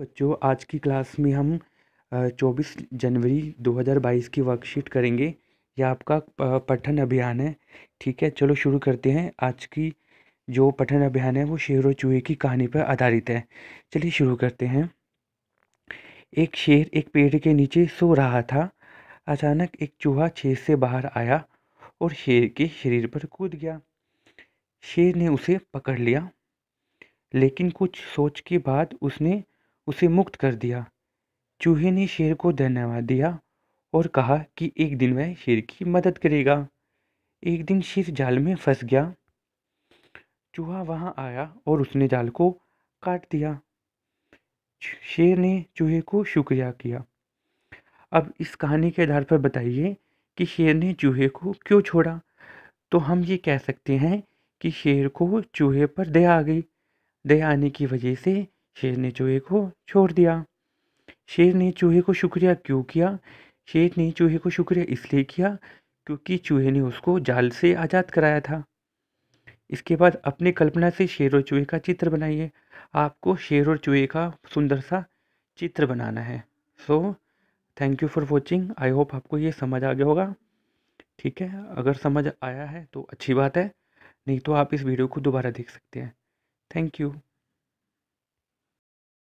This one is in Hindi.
बच्चों आज की क्लास में हम 24 जनवरी 2022 की वर्कशीट करेंगे यह आपका पठन अभियान है ठीक है चलो शुरू करते हैं आज की जो पठन अभियान है वो शेर और चूहे की कहानी पर आधारित है चलिए शुरू करते हैं एक शेर एक पेड़ के नीचे सो रहा था अचानक एक चूहा छेद से बाहर आया और शेर के शरीर पर कूद गया शेर ने उसे पकड़ लिया लेकिन कुछ सोच के बाद उसने उसे मुक्त कर दिया चूहे ने शेर को धन्यवाद दिया और कहा कि एक दिन वह शेर की मदद करेगा एक दिन शेर जाल में फंस गया चूहा वहां आया और उसने जाल को काट दिया शेर ने चूहे को शुक्रिया किया अब इस कहानी के आधार पर बताइए कि शेर ने चूहे को क्यों छोड़ा तो हम ये कह सकते हैं कि शेर को चूहे पर दया आ गई दया आने की वजह से शेर ने चूहे को छोड़ दिया शेर ने चूहे को शुक्रिया क्यों किया शेर ने चूहे को शुक्रिया इसलिए किया क्योंकि चूहे ने उसको जाल से आज़ाद कराया था इसके बाद अपने कल्पना से शेर और चूहे का चित्र बनाइए आपको शेर और चूहे का सुंदर सा चित्र बनाना है so thank you for watching I hope आपको ये समझ आ गया होगा ठीक है अगर समझ आया है तो अच्छी बात है नहीं तो आप इस वीडियो को दोबारा देख सकते हैं थैंक यू